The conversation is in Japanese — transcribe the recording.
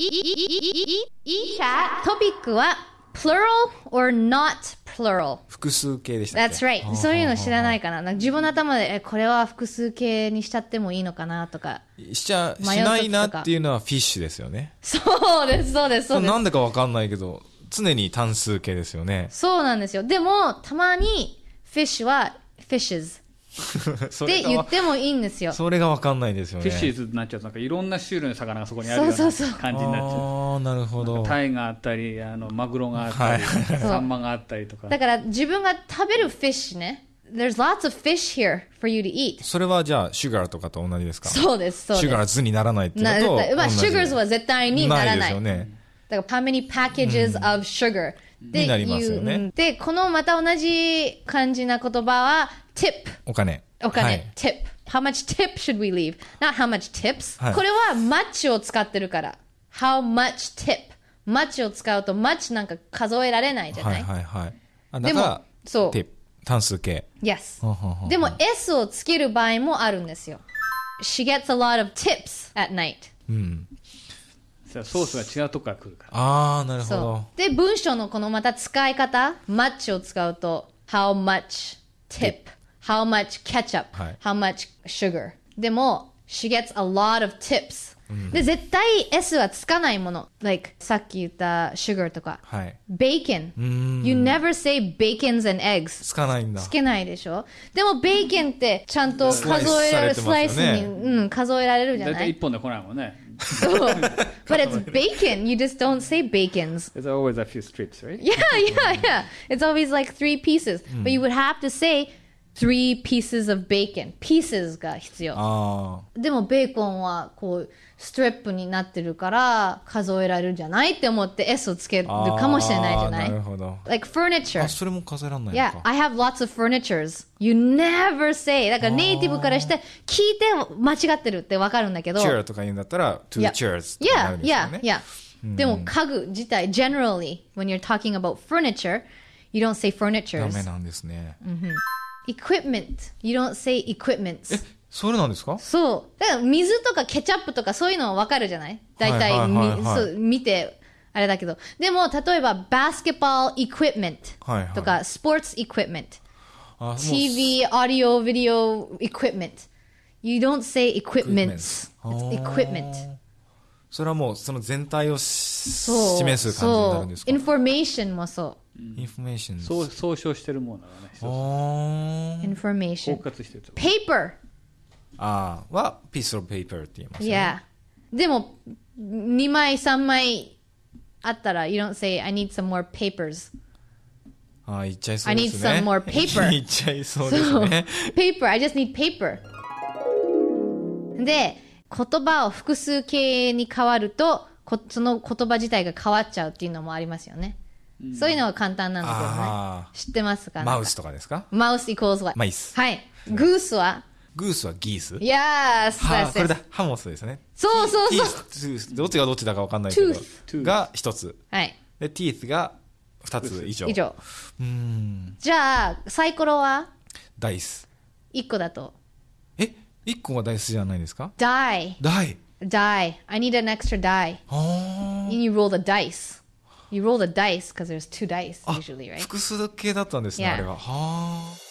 いいいいい o p i c は plural or not plural 複数形でしたっけ That's right そういうの知らないかななんか自分の頭でえこれは複数形にしちゃってもいいのかなとかしちゃしないなっていうのはフィッシュですよねそうですそうですそうですなんでかわかんないけど常に単数形ですよねそうなんですよでもたまにフィッシュはフィッシュズ って言ってもいいんですよそれが分かんないですよねフィッシーズになっちゃうとなんかいろんな種類の魚がそこにあるような感じになっちゃうああなるほどタイがあったりあのマグロがあったり、サンマがあったりとかだから自分が食べるフィッシュね There's lots of fish here for you to eat. それはじゃあ、シュガーとかと同じですかそうです、そうです。シュガーズにならないってことまあ、シュガーズは絶対にならない。ないですよね。だから、how many packages of sugar でになりますよね。で、このまた同じ感じな言葉は、tip。お金。お金、はい、tip。How much tip should we leave? Not how much tips.、はい、これは much を使ってるから。How much tip? much を使うと much なんか数えられないじゃないはいはいはい。あだからそう。単数形。Yes. でも S をつける場合もあるんですよ。She gets a lot of tips at night. うん。ソースが違うとこから来るからああなるほどで文章のこのまた使い方マッチを使うと how much tip how much ketchup、how much sugar でも she gets a lot of tips で、絶対 S はつかないもの。Like, さっき言った sugar とか。はい。bacon。You never say bacons and eggs. つかないんだ。つけないでしょでも、bacon ってちゃんと数えられる、スライスに、うん、数えられるじゃないだ1本で来ないもんね。but it's bacon. You just don't say bacons. There's always a few strips, right? Yeah, yeah, yeah. It's always like three pieces. Mm. But hmm. you would have to say three pieces of bacon pieces が必要でもベーコンはこうストリップになってるから数えられるんじゃないって思って S をつけるかもしれないじゃないなるほど like furniture あそれも数えられないのか Yeah I have lots of furnitures you never say だからネイティブからして聞いて間違ってるってわかるんだけど chair とか言うんだったら two chairs ってなるんですよね Yeah yeah yeah でも家具自体 generally when you're talking about furniture you don't say furnitures ダメなんですねうん equipment. You don't say equipments. それなんですかそう。だから水とかケチャップとかそういうのわかるじゃない大体、いはいはそう、見て、あれだけど。でも、例えば、バスケットボール equipment とか、スポーツ equipment。TV、audio、video equipment。You don't say equipments. It's equipment. それはもうその全体を示す感じになるんですかインフォメーションもそう。インフォメーション。そう、総称してるものだね。information. 包括してると。Paper! ああ、は、piece of paper って言いますね。Yeah. でも、2枚、3枚あったら、you don't say, I need some more papers. ああ、言っちゃいそうですね。I need some more paper. 言っちゃいそうですね。So, paper, I just need paper. で、言葉を複数形に変わると、こその言葉自体が変わっちゃうっていうのもありますよね。そういうのは簡単なんだけどね。知ってますかマウスとかですかマウスイコーズは。マイス。はい。グースはグースはギース ?Yes! はこれだ。ハモスですね。そうそうそう。どっちがどっちだかわかんないけど。が一つ。はい。で、ティースが二つ以上。以上。うん。じゃあ、サイコロはダイス。一個だと。え一個がダイスじゃないですかダイ。ダイ。ダイ。I need an extra die. And you roll the dice. You roll the dice because there's two dice usually, right? 複数形だったんですね、あれは。はあ。